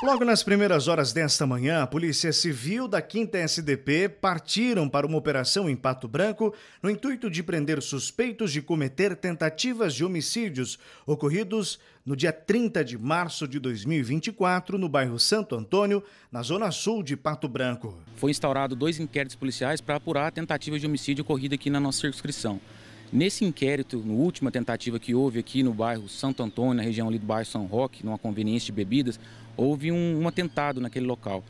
Logo nas primeiras horas desta manhã, a Polícia Civil da 5 SDP partiram para uma operação em Pato Branco no intuito de prender suspeitos de cometer tentativas de homicídios ocorridos no dia 30 de março de 2024 no bairro Santo Antônio, na zona sul de Pato Branco. Foi instaurado dois inquéritos policiais para apurar a tentativa de homicídio ocorrida aqui na nossa circunscrição. Nesse inquérito, na última tentativa que houve aqui no bairro Santo Antônio, na região ali do bairro São Roque, numa conveniência de bebidas, houve um, um atentado naquele local.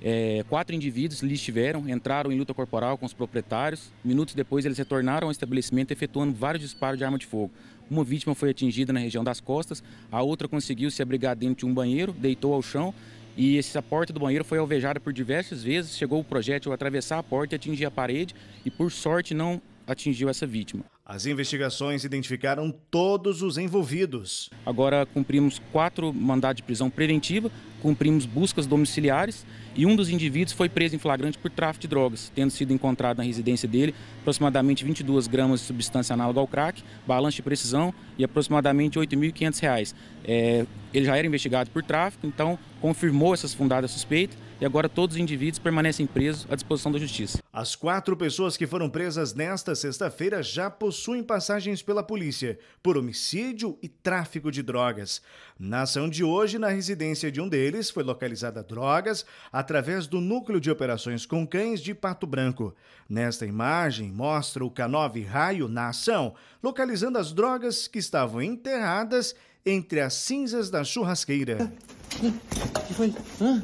É, quatro indivíduos ali estiveram, entraram em luta corporal com os proprietários. Minutos depois, eles retornaram ao estabelecimento efetuando vários disparos de arma de fogo. Uma vítima foi atingida na região das costas, a outra conseguiu se abrigar dentro de um banheiro, deitou ao chão e essa porta do banheiro foi alvejada por diversas vezes. Chegou o projétil a atravessar a porta e atingir a parede e, por sorte, não atingiu essa vítima. As investigações identificaram todos os envolvidos. Agora cumprimos quatro mandados de prisão preventiva, cumprimos buscas domiciliares e um dos indivíduos foi preso em flagrante por tráfico de drogas, tendo sido encontrado na residência dele aproximadamente 22 gramas de substância análoga ao crack, balanço de precisão e aproximadamente R$ 8.500. É, ele já era investigado por tráfico, então confirmou essas fundadas suspeitas e agora todos os indivíduos permanecem presos à disposição da justiça. As quatro pessoas que foram presas nesta sexta-feira já possuem passagens pela polícia por homicídio e tráfico de drogas. Na ação de hoje, na residência de um deles, foi localizada drogas, a através do Núcleo de Operações com Cães de Pato Branco. Nesta imagem, mostra o K9 Raio na ação, localizando as drogas que estavam enterradas entre as cinzas da churrasqueira. O que foi? Hã?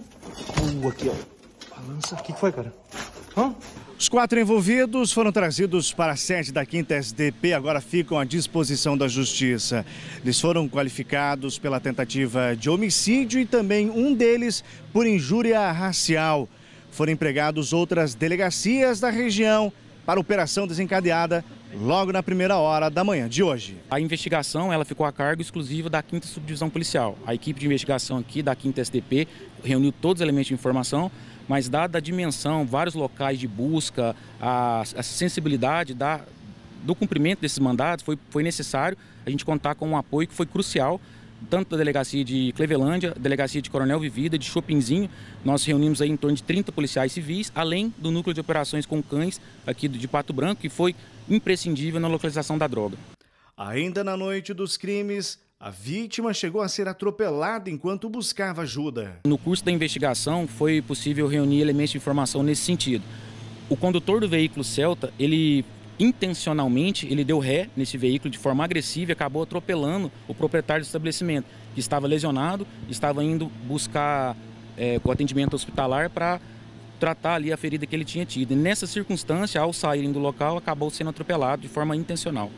aqui, ó. Balança. O que, foi, cara? Hã? Os quatro envolvidos foram trazidos para a sede da quinta SDP, agora ficam à disposição da justiça. Eles foram qualificados pela tentativa de homicídio e também um deles por injúria racial. Foram empregados outras delegacias da região para a operação desencadeada logo na primeira hora da manhã de hoje. A investigação ela ficou a cargo exclusivo da 5 Subdivisão Policial. A equipe de investigação aqui da 5 SDP reuniu todos os elementos de informação mas dada a dimensão, vários locais de busca, a, a sensibilidade da, do cumprimento desses mandados, foi, foi necessário a gente contar com um apoio que foi crucial, tanto da delegacia de Clevelândia, delegacia de Coronel Vivida, de Chopinzinho. Nós reunimos aí em torno de 30 policiais civis, além do núcleo de operações com cães aqui de Pato Branco, que foi imprescindível na localização da droga. Ainda na noite dos crimes, a vítima chegou a ser atropelada enquanto buscava ajuda. No curso da investigação, foi possível reunir elementos de informação nesse sentido. O condutor do veículo Celta, ele intencionalmente, ele deu ré nesse veículo de forma agressiva e acabou atropelando o proprietário do estabelecimento, que estava lesionado, estava indo buscar é, o atendimento hospitalar para tratar ali a ferida que ele tinha tido. E nessa circunstância, ao saírem do local, acabou sendo atropelado de forma intencional.